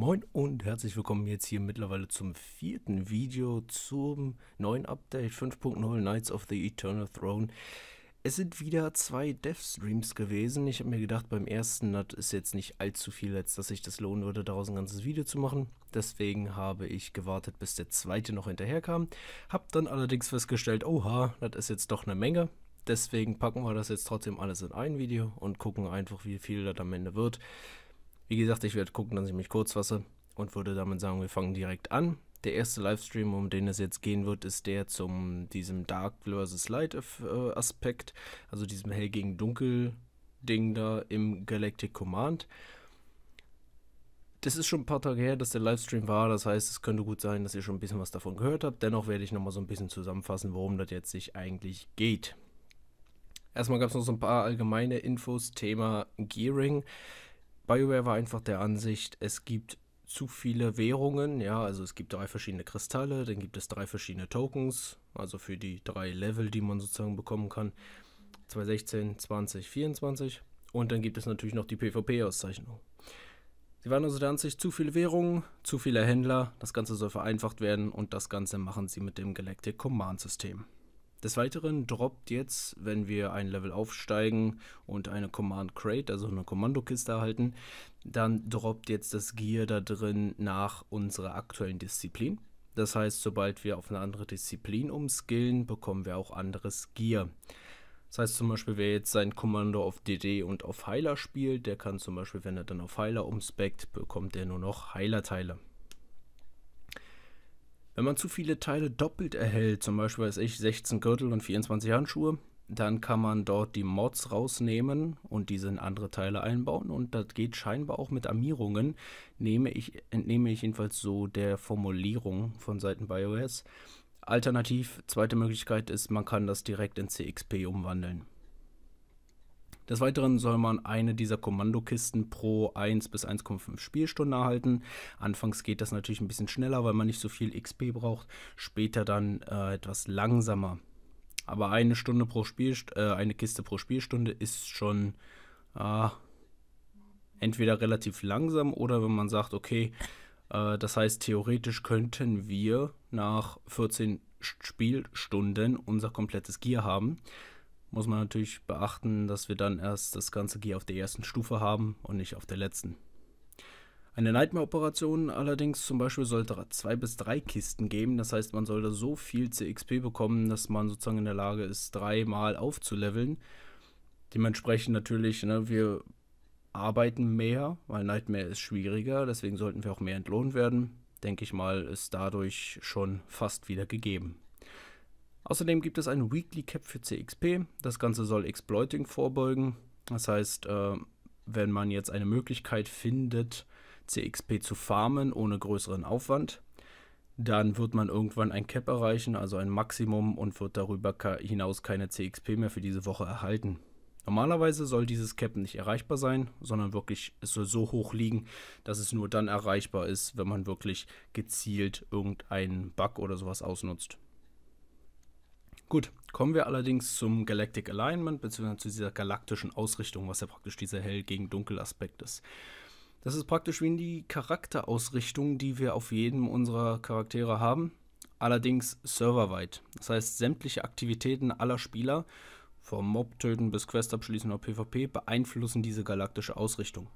Moin und herzlich willkommen jetzt hier mittlerweile zum vierten Video zum neuen Update 5.0 Knights of the Eternal Throne. Es sind wieder zwei Dev-Streams gewesen. Ich habe mir gedacht, beim ersten das ist jetzt nicht allzu viel, als dass sich das lohnen würde, daraus ein ganzes Video zu machen. Deswegen habe ich gewartet, bis der zweite noch hinterherkam. Hab dann allerdings festgestellt, oha, das ist jetzt doch eine Menge. Deswegen packen wir das jetzt trotzdem alles in ein Video und gucken einfach, wie viel das am Ende wird. Wie gesagt, ich werde gucken, dass ich mich kurz fasse und würde damit sagen, wir fangen direkt an. Der erste Livestream, um den es jetzt gehen wird, ist der zum diesem Dark vs. Light äh, Aspekt, also diesem Hell gegen Dunkel Ding da im Galactic Command. Das ist schon ein paar Tage her, dass der Livestream war, das heißt, es könnte gut sein, dass ihr schon ein bisschen was davon gehört habt. Dennoch werde ich nochmal so ein bisschen zusammenfassen, worum das jetzt sich eigentlich geht. Erstmal gab es noch so ein paar allgemeine Infos, Thema Gearing. BioWare war einfach der Ansicht, es gibt zu viele Währungen, ja, also es gibt drei verschiedene Kristalle, dann gibt es drei verschiedene Tokens, also für die drei Level, die man sozusagen bekommen kann. 2016, 20, 24 und dann gibt es natürlich noch die PvP-Auszeichnung. Sie waren also der Ansicht, zu viele Währungen, zu viele Händler, das Ganze soll vereinfacht werden und das Ganze machen sie mit dem Galactic Command System. Des Weiteren droppt jetzt, wenn wir ein Level aufsteigen und eine Command Crate, also eine Kommandokiste erhalten, dann droppt jetzt das Gear da drin nach unserer aktuellen Disziplin. Das heißt, sobald wir auf eine andere Disziplin umskillen, bekommen wir auch anderes Gear. Das heißt zum Beispiel, wer jetzt sein Kommando auf DD und auf Heiler spielt, der kann zum Beispiel, wenn er dann auf Heiler umspeckt, bekommt er nur noch Heilerteile. Wenn man zu viele Teile doppelt erhält, zum Beispiel weiß ich 16 Gürtel und 24 Handschuhe, dann kann man dort die Mods rausnehmen und diese in andere Teile einbauen. Und das geht scheinbar auch mit Armierungen, nehme ich, entnehme ich jedenfalls so der Formulierung von Seiten BioS. Alternativ, zweite Möglichkeit ist, man kann das direkt in CXP umwandeln. Des Weiteren soll man eine dieser Kommandokisten pro 1 bis 1,5 Spielstunden erhalten. Anfangs geht das natürlich ein bisschen schneller, weil man nicht so viel XP braucht. Später dann äh, etwas langsamer. Aber eine Stunde pro Spiel, äh, eine Kiste pro Spielstunde ist schon äh, entweder relativ langsam oder wenn man sagt, okay, äh, das heißt, theoretisch könnten wir nach 14 Spielstunden unser komplettes Gear haben muss man natürlich beachten, dass wir dann erst das ganze G auf der ersten Stufe haben und nicht auf der letzten. Eine Nightmare-Operation allerdings zum Beispiel sollte zwei bis drei Kisten geben. Das heißt, man sollte so viel CXP bekommen, dass man sozusagen in der Lage ist, dreimal aufzuleveln. Dementsprechend natürlich, ne, wir arbeiten mehr, weil Nightmare ist schwieriger, deswegen sollten wir auch mehr entlohnt werden. Denke ich mal, ist dadurch schon fast wieder gegeben. Außerdem gibt es ein Weekly Cap für CXP. Das Ganze soll Exploiting vorbeugen. Das heißt, äh, wenn man jetzt eine Möglichkeit findet, CXP zu farmen ohne größeren Aufwand, dann wird man irgendwann ein Cap erreichen, also ein Maximum und wird darüber hinaus keine CXP mehr für diese Woche erhalten. Normalerweise soll dieses Cap nicht erreichbar sein, sondern wirklich es soll so hoch liegen, dass es nur dann erreichbar ist, wenn man wirklich gezielt irgendeinen Bug oder sowas ausnutzt. Gut, kommen wir allerdings zum Galactic Alignment, beziehungsweise zu dieser galaktischen Ausrichtung, was ja praktisch dieser Hell gegen Dunkel Aspekt ist. Das ist praktisch wie in die Charakterausrichtung, die wir auf jedem unserer Charaktere haben, allerdings serverweit. Das heißt, sämtliche Aktivitäten aller Spieler, vom Mob töten bis Quest abschließen oder PvP, beeinflussen diese galaktische Ausrichtung.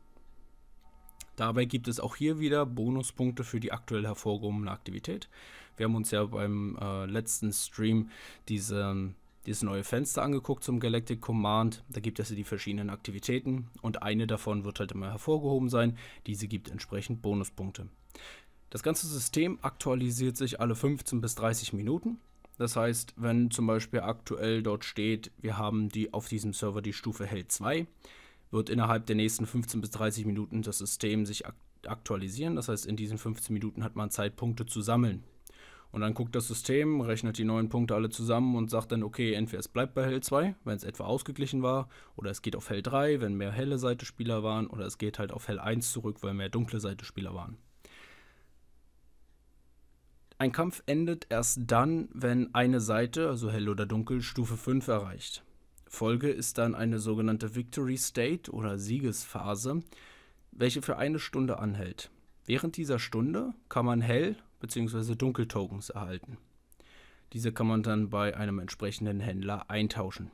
Dabei gibt es auch hier wieder Bonuspunkte für die aktuell hervorgehobene Aktivität. Wir haben uns ja beim äh, letzten Stream diese, dieses neue Fenster angeguckt zum Galactic Command. Da gibt es ja die verschiedenen Aktivitäten und eine davon wird halt immer hervorgehoben sein. Diese gibt entsprechend Bonuspunkte. Das ganze System aktualisiert sich alle 15 bis 30 Minuten. Das heißt, wenn zum Beispiel aktuell dort steht, wir haben die auf diesem Server die Stufe Held 2, wird innerhalb der nächsten 15 bis 30 Minuten das System sich aktualisieren. Das heißt, in diesen 15 Minuten hat man Zeit, Punkte zu sammeln. Und dann guckt das System, rechnet die neuen Punkte alle zusammen und sagt dann, okay, entweder es bleibt bei Hell 2, wenn es etwa ausgeglichen war, oder es geht auf Hell 3, wenn mehr helle Seite Spieler waren, oder es geht halt auf Hell 1 zurück, weil mehr dunkle Seite Spieler waren. Ein Kampf endet erst dann, wenn eine Seite, also hell oder dunkel, Stufe 5 erreicht. Folge ist dann eine sogenannte Victory State oder Siegesphase, welche für eine Stunde anhält. Während dieser Stunde kann man Hell- bzw. Dunkel-Tokens erhalten. Diese kann man dann bei einem entsprechenden Händler eintauschen.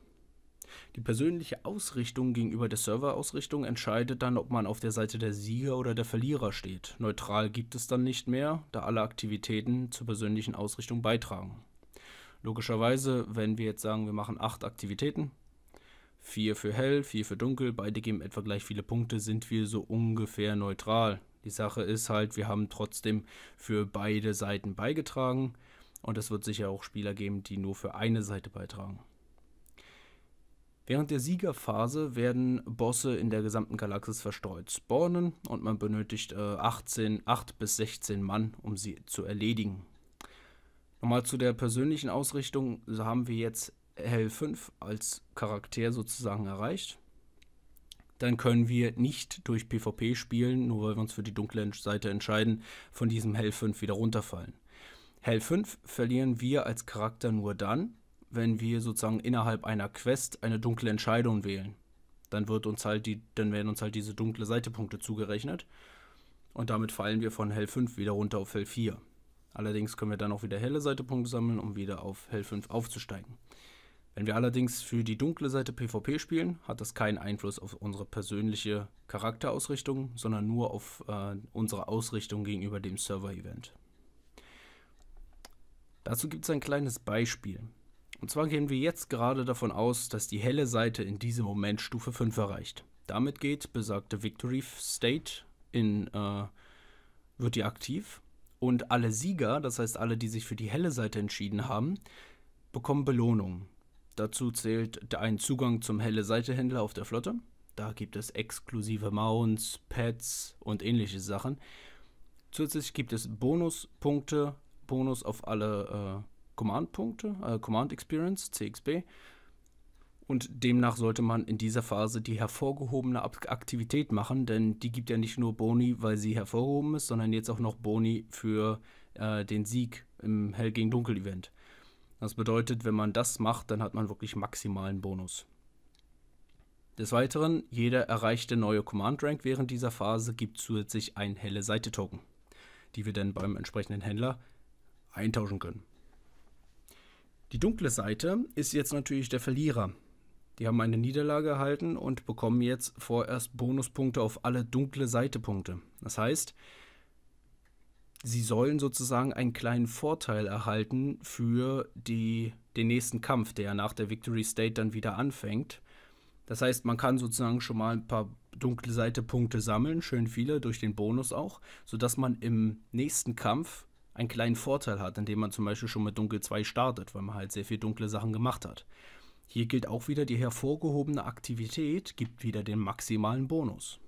Die persönliche Ausrichtung gegenüber der Serverausrichtung entscheidet dann, ob man auf der Seite der Sieger oder der Verlierer steht. Neutral gibt es dann nicht mehr, da alle Aktivitäten zur persönlichen Ausrichtung beitragen. Logischerweise, wenn wir jetzt sagen, wir machen acht Aktivitäten, 4 für hell, 4 für dunkel, beide geben etwa gleich viele Punkte, sind wir so ungefähr neutral. Die Sache ist halt, wir haben trotzdem für beide Seiten beigetragen und es wird sicher auch Spieler geben, die nur für eine Seite beitragen. Während der Siegerphase werden Bosse in der gesamten Galaxis verstreut spawnen und man benötigt äh, 18, 8 bis 16 Mann, um sie zu erledigen. Nochmal zu der persönlichen Ausrichtung, so haben wir jetzt Hell 5 als Charakter sozusagen erreicht, dann können wir nicht durch PvP spielen, nur weil wir uns für die dunkle Seite entscheiden, von diesem Hell 5 wieder runterfallen. Hell 5 verlieren wir als Charakter nur dann, wenn wir sozusagen innerhalb einer Quest eine dunkle Entscheidung wählen. Dann wird uns halt die, dann werden uns halt diese dunkle Seitepunkte zugerechnet. Und damit fallen wir von Hell 5 wieder runter auf Hell 4. Allerdings können wir dann auch wieder helle Seitepunkte sammeln, um wieder auf Hell 5 aufzusteigen. Wenn wir allerdings für die dunkle Seite PvP spielen, hat das keinen Einfluss auf unsere persönliche Charakterausrichtung, sondern nur auf äh, unsere Ausrichtung gegenüber dem Server-Event. Dazu gibt es ein kleines Beispiel. Und zwar gehen wir jetzt gerade davon aus, dass die helle Seite in diesem Moment Stufe 5 erreicht. Damit geht besagte Victory State in, äh, wird die aktiv und alle Sieger, das heißt alle, die sich für die helle Seite entschieden haben, bekommen Belohnungen. Dazu zählt ein Zugang zum helle Seitehändler auf der Flotte. Da gibt es exklusive Mounts, Pads und ähnliche Sachen. Zusätzlich gibt es Bonuspunkte, Bonus auf alle äh, Command-Punkte, äh, Command Experience, CXP. Und demnach sollte man in dieser Phase die hervorgehobene Aktivität machen, denn die gibt ja nicht nur Boni, weil sie hervorgehoben ist, sondern jetzt auch noch Boni für äh, den Sieg im Hell gegen Dunkel Event. Das bedeutet, wenn man das macht, dann hat man wirklich maximalen Bonus. Des Weiteren, jeder erreichte neue Command Rank während dieser Phase gibt zusätzlich ein helle Seite Token, die wir dann beim entsprechenden Händler eintauschen können. Die dunkle Seite ist jetzt natürlich der Verlierer. Die haben eine Niederlage erhalten und bekommen jetzt vorerst Bonuspunkte auf alle dunkle Seite Punkte. Das heißt, sie sollen sozusagen einen kleinen Vorteil erhalten für die, den nächsten Kampf, der nach der Victory State dann wieder anfängt. Das heißt, man kann sozusagen schon mal ein paar dunkle Seite Punkte sammeln, schön viele durch den Bonus auch, sodass man im nächsten Kampf einen kleinen Vorteil hat, indem man zum Beispiel schon mit Dunkel 2 startet, weil man halt sehr viel dunkle Sachen gemacht hat. Hier gilt auch wieder, die hervorgehobene Aktivität gibt wieder den maximalen Bonus.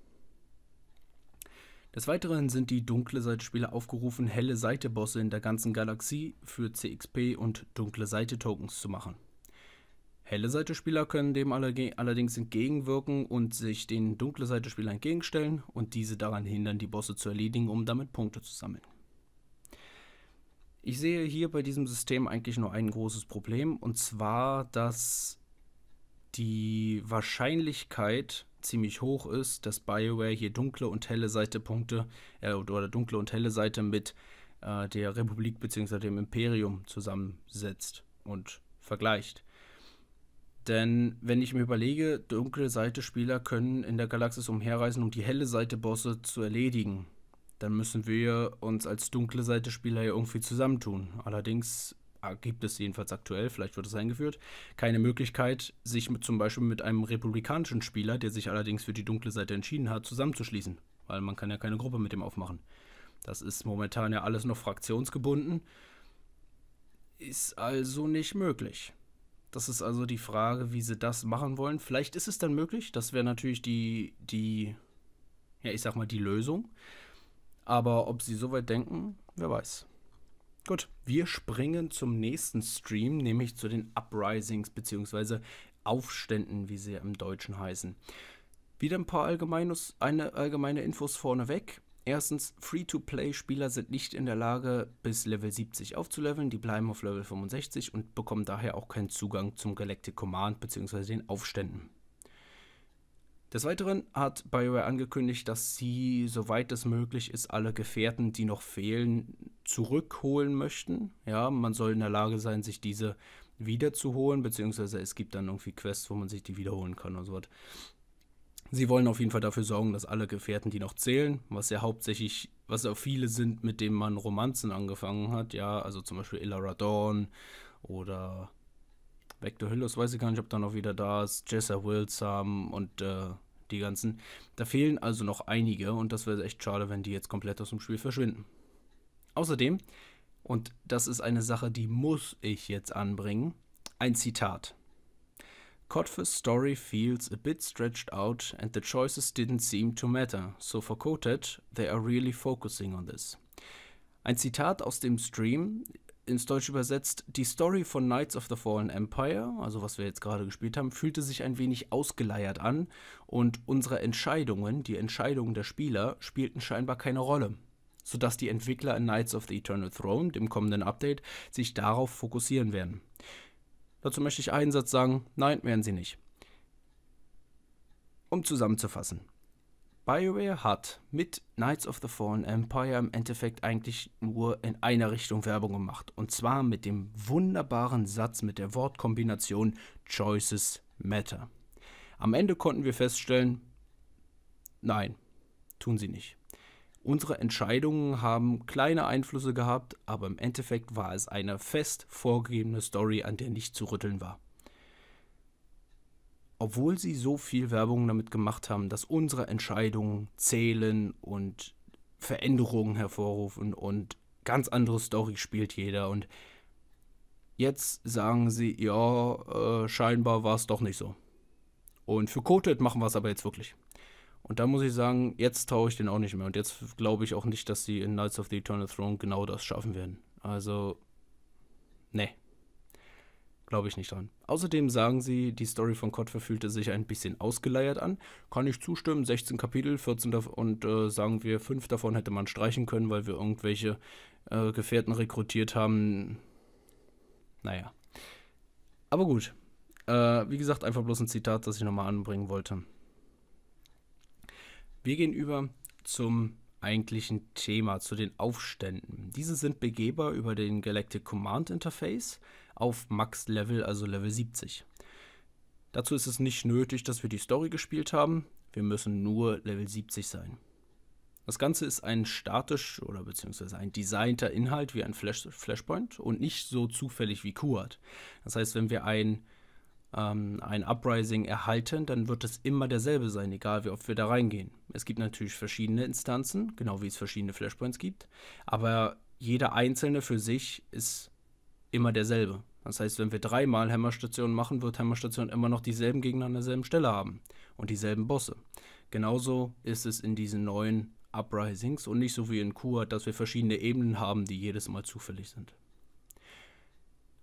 Des Weiteren sind die dunkle Seite-Spieler aufgerufen, helle Seite-Bosse in der ganzen Galaxie für CXP und dunkle Seite-Tokens zu machen. Helle Seite-Spieler können dem allerdings entgegenwirken und sich den dunkle seite spieler entgegenstellen und diese daran hindern, die Bosse zu erledigen, um damit Punkte zu sammeln. Ich sehe hier bei diesem System eigentlich nur ein großes Problem und zwar, dass die Wahrscheinlichkeit ziemlich hoch ist, dass BioWare hier dunkle und helle Seitepunkte äh, oder dunkle und helle Seite mit äh, der Republik bzw. dem Imperium zusammensetzt und vergleicht. Denn wenn ich mir überlege, dunkle Seite Spieler können in der Galaxis umherreisen, um die helle Seite Bosse zu erledigen, dann müssen wir uns als dunkle Seite Spieler ja irgendwie zusammentun. Allerdings Ah, gibt es jedenfalls aktuell, vielleicht wird es eingeführt, keine Möglichkeit, sich mit, zum Beispiel mit einem republikanischen Spieler, der sich allerdings für die dunkle Seite entschieden hat, zusammenzuschließen, weil man kann ja keine Gruppe mit dem aufmachen. Das ist momentan ja alles noch fraktionsgebunden, ist also nicht möglich. Das ist also die Frage, wie sie das machen wollen. Vielleicht ist es dann möglich, das wäre natürlich die, die, ja ich sag mal, die Lösung. Aber ob sie so weit denken, wer weiß. Gut, wir springen zum nächsten Stream, nämlich zu den Uprisings bzw. Aufständen, wie sie im Deutschen heißen. Wieder ein paar allgemeines, eine allgemeine Infos vorneweg. Erstens, Free-to-Play-Spieler sind nicht in der Lage, bis Level 70 aufzuleveln. Die bleiben auf Level 65 und bekommen daher auch keinen Zugang zum Galactic Command bzw. den Aufständen. Des Weiteren hat BioWare angekündigt, dass sie, soweit es möglich ist, alle Gefährten, die noch fehlen, zurückholen möchten. Ja, man soll in der Lage sein, sich diese wiederzuholen, beziehungsweise es gibt dann irgendwie Quests, wo man sich die wiederholen kann und so was. Sie wollen auf jeden Fall dafür sorgen, dass alle Gefährten, die noch zählen, was ja hauptsächlich, was ja viele sind, mit denen man Romanzen angefangen hat, ja, also zum Beispiel Illara Dawn oder Vector Hillos, weiß ich gar nicht, ob da noch wieder da ist, Jessa Wilson und äh, die ganzen. Da fehlen also noch einige und das wäre echt schade, wenn die jetzt komplett aus dem Spiel verschwinden. Außerdem, und das ist eine Sache, die muss ich jetzt anbringen, ein Zitat. Kotf's story feels a bit stretched out and the choices didn't seem to matter, so for Kotet, they are really focusing on this. Ein Zitat aus dem Stream, ins Deutsche übersetzt, die Story von Knights of the Fallen Empire, also was wir jetzt gerade gespielt haben, fühlte sich ein wenig ausgeleiert an und unsere Entscheidungen, die Entscheidungen der Spieler, spielten scheinbar keine Rolle, sodass die Entwickler in Knights of the Eternal Throne, dem kommenden Update, sich darauf fokussieren werden. Dazu möchte ich einen Satz sagen, nein, werden sie nicht. Um zusammenzufassen. BioWare hat mit Knights of the Fallen Empire im Endeffekt eigentlich nur in einer Richtung Werbung gemacht. Und zwar mit dem wunderbaren Satz mit der Wortkombination Choices Matter. Am Ende konnten wir feststellen, nein, tun sie nicht. Unsere Entscheidungen haben kleine Einflüsse gehabt, aber im Endeffekt war es eine fest vorgegebene Story, an der nicht zu rütteln war obwohl sie so viel Werbung damit gemacht haben, dass unsere Entscheidungen zählen und Veränderungen hervorrufen und ganz andere Story spielt jeder und jetzt sagen sie, ja, äh, scheinbar war es doch nicht so. Und für Coated machen wir es aber jetzt wirklich. Und da muss ich sagen, jetzt traue ich den auch nicht mehr. Und jetzt glaube ich auch nicht, dass sie in Knights of the Eternal Throne genau das schaffen werden. Also, nee. Glaube ich nicht dran. Außerdem sagen sie, die Story von Kotfer fühlte sich ein bisschen ausgeleiert an. Kann ich zustimmen, 16 Kapitel, 14 davon und äh, sagen wir, 5 davon hätte man streichen können, weil wir irgendwelche äh, Gefährten rekrutiert haben. Naja. Aber gut. Äh, wie gesagt, einfach bloß ein Zitat, das ich nochmal anbringen wollte. Wir gehen über zum eigentlichen Thema, zu den Aufständen. Diese sind begehbar über den Galactic Command Interface auf Max-Level, also Level 70. Dazu ist es nicht nötig, dass wir die Story gespielt haben. Wir müssen nur Level 70 sein. Das Ganze ist ein statisch oder beziehungsweise ein designter Inhalt wie ein Flash Flashpoint und nicht so zufällig wie Kuat. Das heißt, wenn wir ein, ähm, ein Uprising erhalten, dann wird es immer derselbe sein, egal wie oft wir da reingehen. Es gibt natürlich verschiedene Instanzen, genau wie es verschiedene Flashpoints gibt, aber jeder einzelne für sich ist immer derselbe. Das heißt, wenn wir dreimal Hämmerstationen machen, wird Hämmerstation immer noch dieselben Gegner an derselben Stelle haben und dieselben Bosse. Genauso ist es in diesen neuen Uprisings und nicht so wie in Kur, dass wir verschiedene Ebenen haben, die jedes Mal zufällig sind.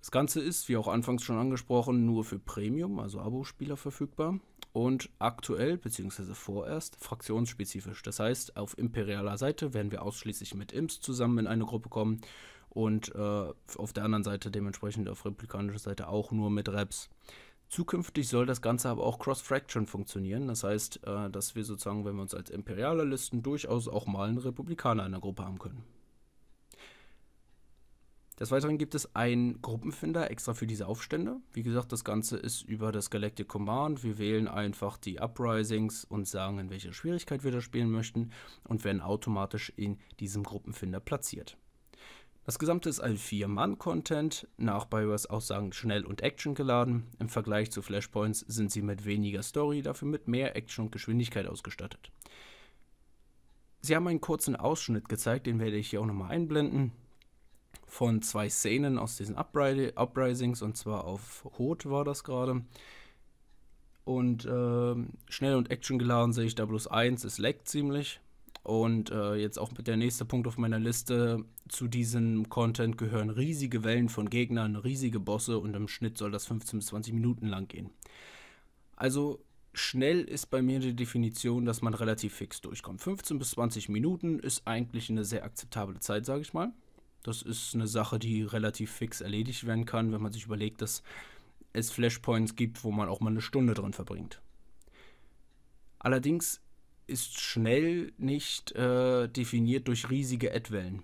Das Ganze ist, wie auch anfangs schon angesprochen, nur für Premium, also Abo-Spieler verfügbar und aktuell bzw. vorerst fraktionsspezifisch. Das heißt, auf imperialer Seite werden wir ausschließlich mit Imps zusammen in eine Gruppe kommen und äh, auf der anderen Seite dementsprechend auf republikanischer Seite auch nur mit Reps. Zukünftig soll das Ganze aber auch Cross-Fraction funktionieren. Das heißt, äh, dass wir sozusagen, wenn wir uns als imperialer listen, durchaus auch mal einen Republikaner in der Gruppe haben können. Des Weiteren gibt es einen Gruppenfinder extra für diese Aufstände. Wie gesagt, das Ganze ist über das Galactic Command. Wir wählen einfach die Uprisings und sagen, in welcher Schwierigkeit wir das spielen möchten und werden automatisch in diesem Gruppenfinder platziert. Das Gesamte ist ein 4-Mann-Content, nach Biowars Aussagen schnell und Action geladen. Im Vergleich zu Flashpoints sind sie mit weniger Story, dafür mit mehr Action und Geschwindigkeit ausgestattet. Sie haben einen kurzen Ausschnitt gezeigt, den werde ich hier auch nochmal einblenden, von zwei Szenen aus diesen Uprisings, und zwar auf Hot war das gerade. Und äh, schnell und Action geladen sehe ich da bloß eins, es leckt ziemlich. Und äh, jetzt auch der nächste Punkt auf meiner Liste. Zu diesem Content gehören riesige Wellen von Gegnern, riesige Bosse und im Schnitt soll das 15 bis 20 Minuten lang gehen. Also schnell ist bei mir die Definition, dass man relativ fix durchkommt. 15 bis 20 Minuten ist eigentlich eine sehr akzeptable Zeit, sage ich mal. Das ist eine Sache, die relativ fix erledigt werden kann, wenn man sich überlegt, dass es Flashpoints gibt, wo man auch mal eine Stunde drin verbringt. Allerdings ist schnell nicht äh, definiert durch riesige Ad-Wellen.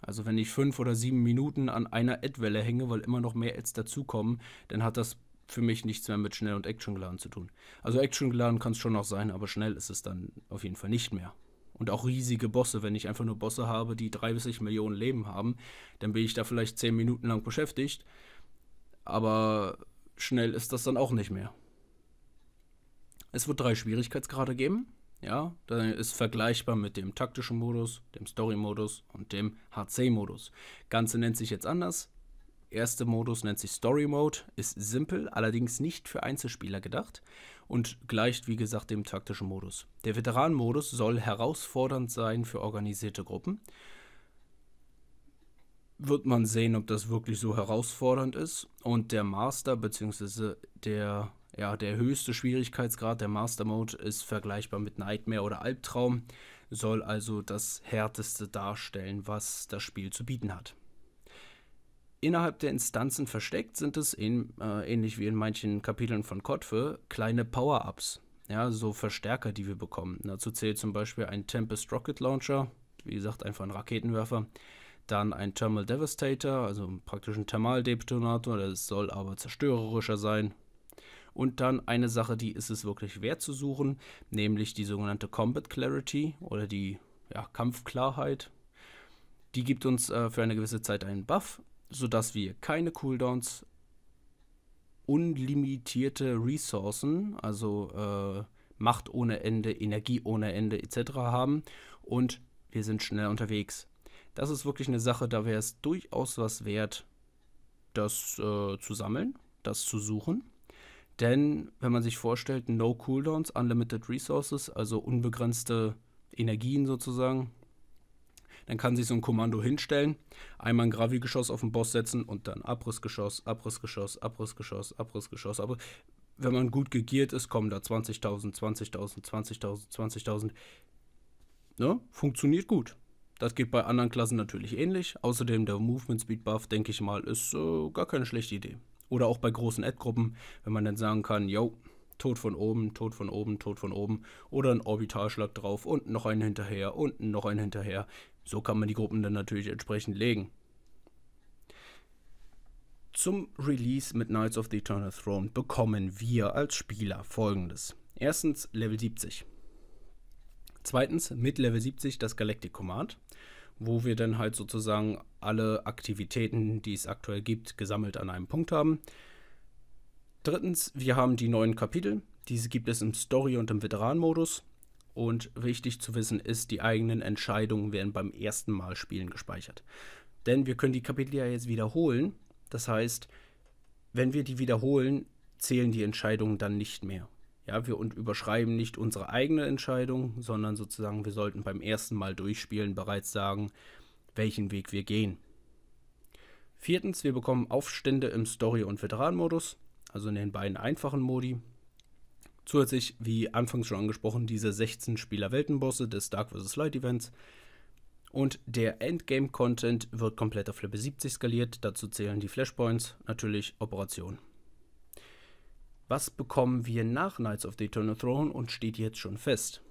Also wenn ich fünf oder sieben Minuten an einer Ad-Welle hänge, weil immer noch mehr Ads dazukommen, dann hat das für mich nichts mehr mit schnell und Action geladen zu tun. Also Action geladen kann es schon noch sein, aber schnell ist es dann auf jeden Fall nicht mehr. Und auch riesige Bosse, wenn ich einfach nur Bosse habe, die drei bis 30 Millionen Leben haben, dann bin ich da vielleicht zehn Minuten lang beschäftigt. Aber schnell ist das dann auch nicht mehr. Es wird drei Schwierigkeitsgrade geben. Ja, dann ist vergleichbar mit dem taktischen Modus, dem Story-Modus und dem HC-Modus. Ganze nennt sich jetzt anders. Erster Modus nennt sich Story Mode, ist simpel, allerdings nicht für Einzelspieler gedacht und gleicht wie gesagt dem taktischen Modus. Der Veteran-Modus soll herausfordernd sein für organisierte Gruppen. Wird man sehen, ob das wirklich so herausfordernd ist. Und der Master bzw. der ja, der höchste Schwierigkeitsgrad der Master Mode ist vergleichbar mit Nightmare oder Albtraum, soll also das härteste darstellen, was das Spiel zu bieten hat. Innerhalb der Instanzen versteckt sind es, in, äh, ähnlich wie in manchen Kapiteln von Kotwe, kleine Power-Ups, ja, so Verstärker, die wir bekommen. Dazu zählt zum Beispiel ein Tempest Rocket Launcher, wie gesagt, einfach ein Raketenwerfer. Dann ein Thermal Devastator, also praktisch ein Thermaldetonator, das soll aber zerstörerischer sein, und dann eine Sache, die ist es wirklich wert zu suchen, nämlich die sogenannte Combat Clarity oder die ja, Kampfklarheit. Die gibt uns äh, für eine gewisse Zeit einen Buff, sodass wir keine Cooldowns, unlimitierte Ressourcen, also äh, Macht ohne Ende, Energie ohne Ende etc. haben und wir sind schnell unterwegs. Das ist wirklich eine Sache, da wäre es durchaus was wert, das äh, zu sammeln, das zu suchen. Denn wenn man sich vorstellt, no Cooldowns, unlimited resources, also unbegrenzte Energien sozusagen, dann kann sich so ein Kommando hinstellen, einmal ein Gravigeschoss auf den Boss setzen und dann Abrissgeschoss, Abrissgeschoss, Abrissgeschoss, Abrissgeschoss. Aber wenn man gut gegiert ist, kommen da 20.000, 20.000, 20.000, 20.000. Ne? Funktioniert gut. Das geht bei anderen Klassen natürlich ähnlich. Außerdem der Movement Speed Buff, denke ich mal, ist äh, gar keine schlechte Idee. Oder auch bei großen Ad-Gruppen, wenn man dann sagen kann, yo, tot von oben, tot von oben, tot von oben oder ein Orbitalschlag drauf und noch einen hinterher und noch einen hinterher. So kann man die Gruppen dann natürlich entsprechend legen. Zum Release mit Knights of the Eternal Throne bekommen wir als Spieler folgendes. Erstens Level 70. Zweitens mit Level 70 das Galactic Command wo wir dann halt sozusagen alle Aktivitäten, die es aktuell gibt, gesammelt an einem Punkt haben. Drittens, wir haben die neuen Kapitel. Diese gibt es im Story- und im Veteran-Modus. Und wichtig zu wissen ist, die eigenen Entscheidungen werden beim ersten Mal spielen gespeichert. Denn wir können die Kapitel ja jetzt wiederholen. Das heißt, wenn wir die wiederholen, zählen die Entscheidungen dann nicht mehr. Ja, wir und überschreiben nicht unsere eigene Entscheidung, sondern sozusagen wir sollten beim ersten Mal durchspielen bereits sagen, welchen Weg wir gehen. Viertens, wir bekommen Aufstände im Story- und Veteran-Modus, also in den beiden einfachen Modi. Zusätzlich, wie anfangs schon angesprochen, diese 16-Spieler-Weltenbosse des Dark vs. Light Events. Und der Endgame-Content wird komplett auf Level 70 skaliert. Dazu zählen die Flashpoints, natürlich Operationen was bekommen wir nach Knights of the Eternal Throne und steht jetzt schon fest.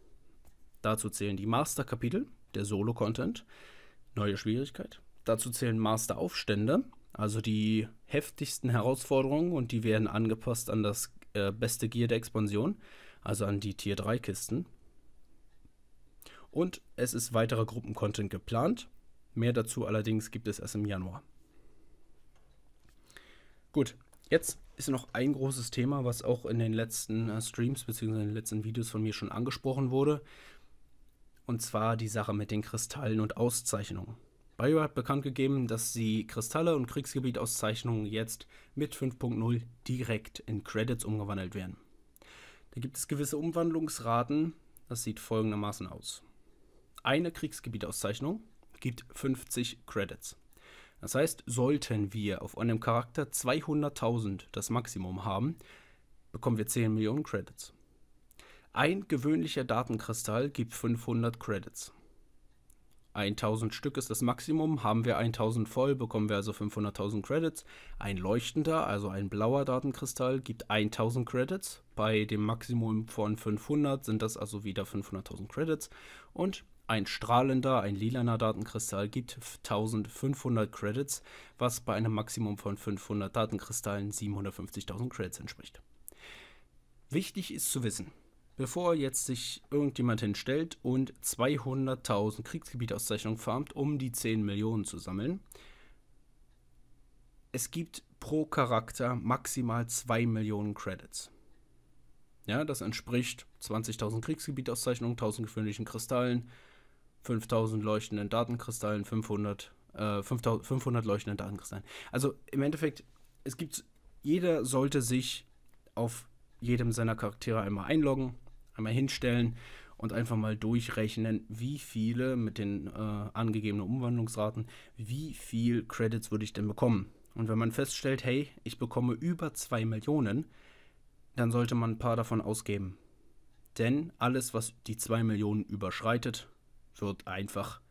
Dazu zählen die Master-Kapitel, der Solo-Content, neue Schwierigkeit. Dazu zählen Master-Aufstände, also die heftigsten Herausforderungen und die werden angepasst an das äh, beste Gear der Expansion, also an die Tier 3 Kisten. Und es ist weiterer Gruppen-Content geplant. Mehr dazu allerdings gibt es erst im Januar. Gut, jetzt ist noch ein großes Thema, was auch in den letzten äh, Streams bzw. in den letzten Videos von mir schon angesprochen wurde. Und zwar die Sache mit den Kristallen und Auszeichnungen. Bayer hat bekannt gegeben, dass sie Kristalle und Kriegsgebietauszeichnungen jetzt mit 5.0 direkt in Credits umgewandelt werden. Da gibt es gewisse Umwandlungsraten. Das sieht folgendermaßen aus. Eine Kriegsgebietauszeichnung gibt 50 Credits. Das heißt, sollten wir auf einem Charakter 200.000 das Maximum haben, bekommen wir 10 Millionen Credits. Ein gewöhnlicher Datenkristall gibt 500 Credits. 1000 Stück ist das Maximum, haben wir 1000 voll, bekommen wir also 500.000 Credits. Ein leuchtender, also ein blauer Datenkristall gibt 1000 Credits. Bei dem Maximum von 500 sind das also wieder 500.000 Credits. Und ein strahlender, ein lilaner Datenkristall gibt 1500 Credits, was bei einem Maximum von 500 Datenkristallen 750.000 Credits entspricht. Wichtig ist zu wissen, bevor jetzt sich irgendjemand hinstellt und 200.000 Kriegsgebietauszeichnungen farmt, um die 10 Millionen zu sammeln, es gibt pro Charakter maximal 2 Millionen Credits. Ja, das entspricht 20.000 Kriegsgebietauszeichnungen, 1000 gewöhnlichen Kristallen, 5000 leuchtenden Datenkristallen, 500, äh, 5000, 500 leuchtenden Datenkristallen. Also im Endeffekt, es gibt, jeder sollte sich auf jedem seiner Charaktere einmal einloggen, einmal hinstellen und einfach mal durchrechnen, wie viele mit den äh, angegebenen Umwandlungsraten, wie viel Credits würde ich denn bekommen. Und wenn man feststellt, hey, ich bekomme über 2 Millionen, dann sollte man ein paar davon ausgeben. Denn alles, was die 2 Millionen überschreitet, wird einfach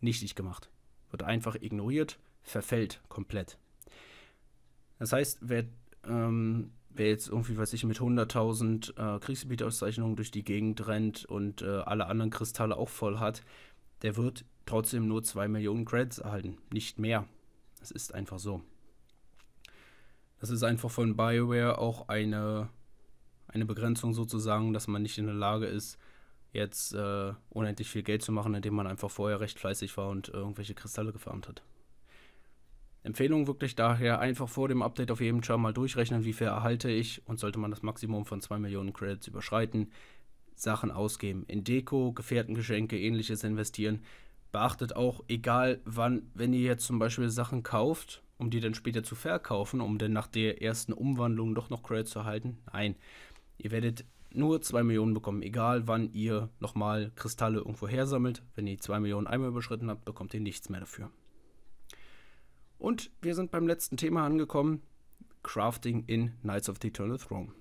nichtig gemacht, wird einfach ignoriert, verfällt komplett. Das heißt, wer, ähm, wer jetzt irgendwie, weiß ich, mit 100.000 äh, Kriegsgebietauszeichnungen durch die Gegend rennt und äh, alle anderen Kristalle auch voll hat, der wird trotzdem nur 2 Millionen Credits erhalten, nicht mehr. Das ist einfach so. Das ist einfach von BioWare auch eine, eine Begrenzung sozusagen, dass man nicht in der Lage ist, jetzt äh, unendlich viel Geld zu machen, indem man einfach vorher recht fleißig war und äh, irgendwelche Kristalle gefarmt hat. Empfehlung wirklich daher einfach vor dem Update auf jedem Charm mal durchrechnen, wie viel erhalte ich und sollte man das Maximum von 2 Millionen Credits überschreiten, Sachen ausgeben, in Deko, Gefährtengeschenke, ähnliches investieren. Beachtet auch, egal wann, wenn ihr jetzt zum Beispiel Sachen kauft, um die dann später zu verkaufen, um dann nach der ersten Umwandlung doch noch Credits zu erhalten. Nein, ihr werdet nur 2 Millionen bekommen, egal wann ihr nochmal Kristalle irgendwo her sammelt. Wenn ihr 2 Millionen einmal überschritten habt, bekommt ihr nichts mehr dafür. Und wir sind beim letzten Thema angekommen: Crafting in Knights of the Eternal Throne.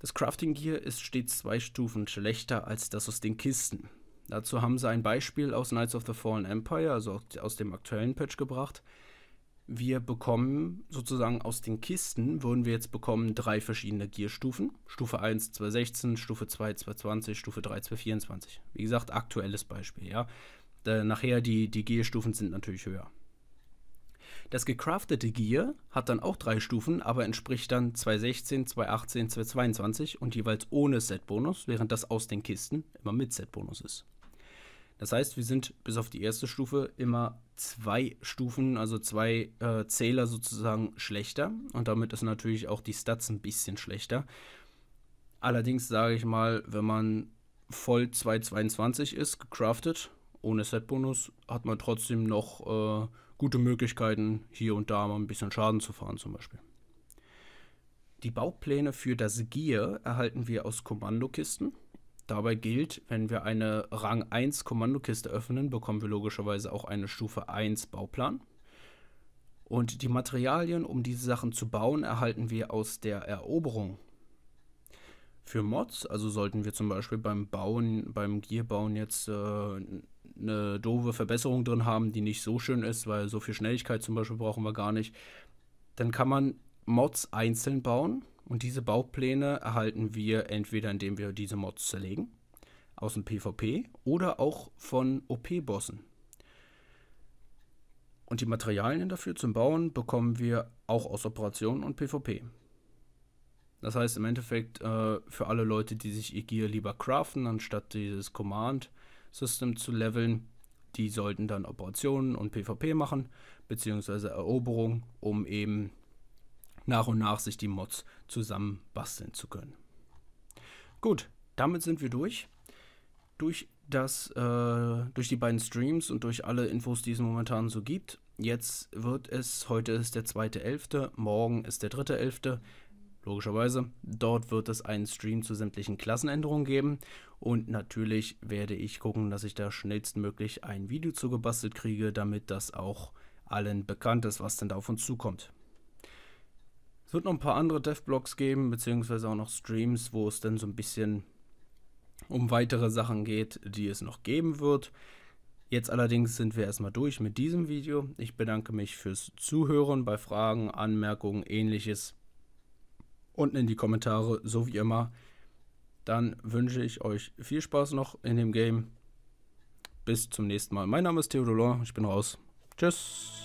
Das Crafting Gear ist stets zwei Stufen schlechter als das aus den Kisten. Dazu haben sie ein Beispiel aus Knights of the Fallen Empire, also aus dem aktuellen Patch, gebracht wir bekommen sozusagen aus den Kisten, würden wir jetzt bekommen drei verschiedene Gierstufen. Stufe 1 216, Stufe 2 220, Stufe 3 224. Wie gesagt, aktuelles Beispiel, ja. Da, nachher die, die Gierstufen sind natürlich höher. Das gecraftete Gear hat dann auch drei Stufen, aber entspricht dann 216, 218, 222 und jeweils ohne Set-Bonus, während das aus den Kisten immer mit Set-Bonus ist. Das heißt, wir sind bis auf die erste Stufe immer zwei Stufen, also zwei äh, Zähler sozusagen schlechter. Und damit ist natürlich auch die Stats ein bisschen schlechter. Allerdings sage ich mal, wenn man voll 222 ist, gecraftet, ohne Setbonus, hat man trotzdem noch äh, gute Möglichkeiten, hier und da mal ein bisschen Schaden zu fahren zum Beispiel. Die Baupläne für das Gear erhalten wir aus Kommandokisten. Dabei gilt, wenn wir eine Rang 1 Kommandokiste öffnen, bekommen wir logischerweise auch eine Stufe 1 Bauplan. Und die Materialien, um diese Sachen zu bauen, erhalten wir aus der Eroberung. Für Mods, also sollten wir zum Beispiel beim Bauen, beim Gearbauen jetzt äh, eine doofe Verbesserung drin haben, die nicht so schön ist, weil so viel Schnelligkeit zum Beispiel brauchen wir gar nicht, dann kann man Mods einzeln bauen und diese Baupläne erhalten wir entweder, indem wir diese Mods zerlegen, aus dem PvP oder auch von OP-Bossen. Und die Materialien dafür zum Bauen bekommen wir auch aus Operationen und PvP. Das heißt im Endeffekt äh, für alle Leute, die sich ihr Gear lieber craften, anstatt dieses Command-System zu leveln, die sollten dann Operationen und PvP machen, beziehungsweise Eroberung, um eben nach und nach sich die Mods zusammen basteln zu können. Gut, damit sind wir durch. Durch, das, äh, durch die beiden Streams und durch alle Infos, die es momentan so gibt. Jetzt wird es, heute ist der 2.11., morgen ist der 3.11., logischerweise. Dort wird es einen Stream zu sämtlichen Klassenänderungen geben. Und natürlich werde ich gucken, dass ich da schnellstmöglich ein Video zugebastelt kriege, damit das auch allen bekannt ist, was denn da auf uns zukommt. Es wird noch ein paar andere Dev-Blogs geben, beziehungsweise auch noch Streams, wo es dann so ein bisschen um weitere Sachen geht, die es noch geben wird. Jetzt allerdings sind wir erstmal durch mit diesem Video. Ich bedanke mich fürs Zuhören bei Fragen, Anmerkungen, ähnliches. Unten in die Kommentare, so wie immer. Dann wünsche ich euch viel Spaß noch in dem Game. Bis zum nächsten Mal. Mein Name ist Theodolor. Ich bin raus. Tschüss.